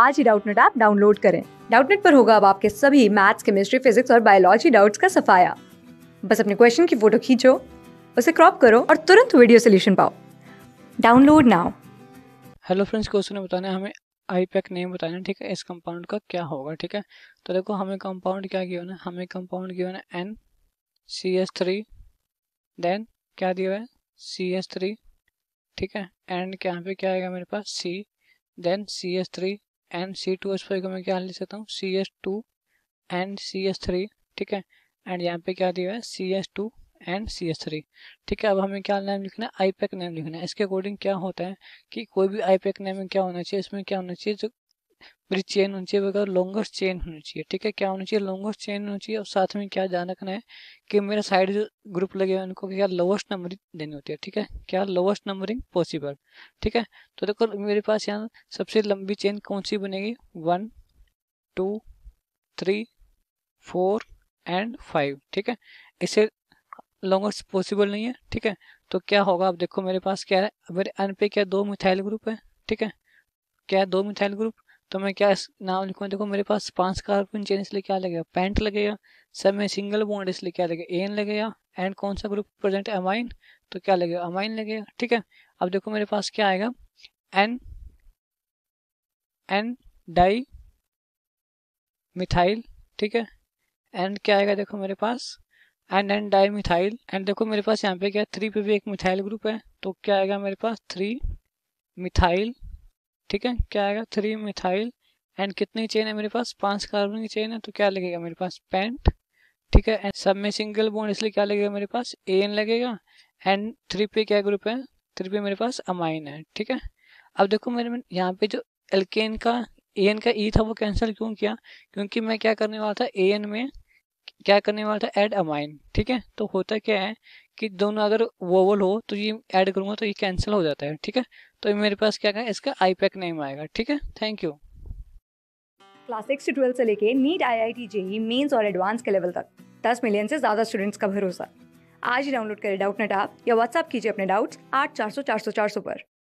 आज ही Doubtnut app download करें डाउटनेट पर होगा अब आपके सभी मैथ्स केमिस्ट्री फिजिक्स और बायोलॉजी डाउट्स का सफाया बस अपने क्वेश्चन की फोटो खींचो उसे क्रॉप करो और तुरंत वीडियो सोल्यूशन पाओ download now hello friends question ने बताना हमें आई पैक नेम बताना ठीक है इस कंपाउंड का क्या होगा ठीक है तो देखो हमें कंपाउंड क्या गिवन है हमें कंपाउंड गिवन है N C S three then क्या दिया हुआ है सी एस थ्री ठीक है एंड यहाँ पे क्या आएगा मेरे पास C then C S three and C two S five को मैं क्या लिख सकता हूँ C S two and C S three ठीक है एंड यहाँ पे क्या दिया है C S two and C S three ठीक है अब हमें क्या नाम लिखना है आई पैक नेम लिखना है इसके अकॉर्डिंग क्या होता है कि कोई भी आई पैक नेम में क्या होना चाहिए इसमें क्या होना चाहिए जो मेरी चेन होनी चाहिए बगैर लॉन्गेस्ट चेन होनी चाहिए ठीक है क्या होनी चाहिए लॉन्गेस्ट चेन होनी चाहिए और साथ में क्या ध्यान रखना है कि मेरा साइड जो ग्रुप लगे हुए उनको क्या लोवेस्ट नंबरिंग देनी होती है ठीक है क्या लोवेस्ट नंबरिंग पॉसिबल ठीक है तो देखो मेरे पास यहाँ सबसे लंबी चेन कौन सी बनेगी one two three four and five ठीक है इसे लॉन्गेस्ट पॉसिबल नहीं है ठीक है तो क्या होगा आप देखो मेरे पास क्या है मेरे एन पे क्या दो मिथाइल ग्रुप है ठीक है क्या है दो मिथाइल ग्रुप तो मैं क्या नाम लिखूँ देखो मेरे पास पांच कार्बन चेन इसलिए क्या लगेगा पेंट लगेगा सब में सिंगल बॉन्ड इसलिए क्या लगेगा एन लगेगा एंड कौन सा ग्रुप प्रेजेंट है अमाइन तो क्या लगेगा अमाइन लगेगा ठीक है अब देखो मेरे पास क्या आएगा एन एन डाई मिथाइल ठीक है एंड क्या आएगा देखो मेरे पास and and di methyl and देखो मेरे पास यहाँ पे क्या थ्री पे भी एक मिथाइल ग्रुप है तो क्या आएगा मेरे पास थ्री मिथाइल ठीक है क्या आएगा थ्री मिथाइल एंड कितनी चेन है मेरे पास पांच कार्बन की चेन है तो क्या लगेगा मेरे पास पेंट ठीक है एंड सब में सिंगल बोन इसलिए क्या लगेगा मेरे पास ए एन लगेगा एंड थ्री पे क्या ग्रुप है थ्री पे मेरे पास अमाइन है ठीक है अब देखो मेरे यहाँ पे जो एल्केन का ए एन का ई e था वो कैंसिल क्यों किया क्योंकि मैं क्या करने वाला था ए एन में क्या करने वाला था एड अमाइन ठीक है तो होता क्या है कि दोनों अगर वोवल हो तो ये ऐड करूँगा तो ये कैंसिल हो जाता है ठीक है तो मेरे पास क्या कहें इसका आई पैक नेम आएगा ठीक है थैंक यू क्लास सिक्स से ट्वेल्थ से लेके NEET I I T JEE mains और एडवांस के लेवल तक दस मिलियन से ज़्यादा स्टूडेंट्स का भरोसा आज ही डाउनलोड करें डाउट नेट आप या व्हाट्सअप कीजिए अपने डाउट्स आठ चार सौ चार सौ चार सौ पर